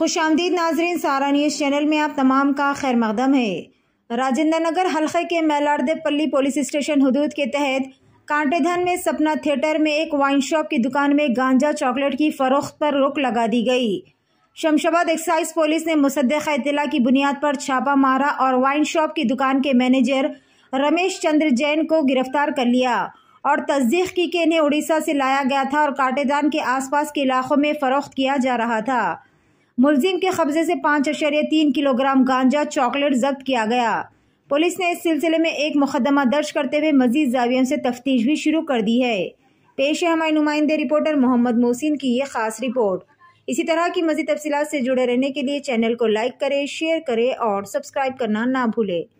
खुश आमदीद नाजरीन सारा न्यूज़ चैनल में आप तमाम का खैर मकदम है राजेंद्र नगर हल्के के मैलार्दे पल्ली पुलिस स्टेशन हदूद के तहत कांटेधन में सपना थिएटर में एक वाइन शॉप की दुकान में गांजा चॉकलेट की फरोख्त पर रोक लगा दी गई शमशाबाद एक्साइज पुलिस ने मुसद इतला की बुनियाद पर छापा मारा और वाइन शॉप की दुकान के मैनेजर रमेश चंद्र जैन को गिरफ्तार कर लिया और तस्दीक की कि इन्हें उड़ीसा से लाया गया था और कांटेदान के आसपास के इलाकों में फरोख्त किया जा रहा था मुलजिम के कब्जे से पाँच अशरिया तीन किलोग्राम गांजा चॉकलेट जब्त किया गया पुलिस ने इस सिलसिले में एक मुकदमा दर्ज करते हुए मजीद जावियों से तफ्तीश भी शुरू कर दी है पेश है हमारे नुमाइंदे रिपोर्टर मोहम्मद मोहसिन की ये खास रिपोर्ट इसी तरह की मजीद तफसीत से जुड़े रहने के लिए चैनल को लाइक करें शेयर करें और सब्सक्राइब करना ना भूलें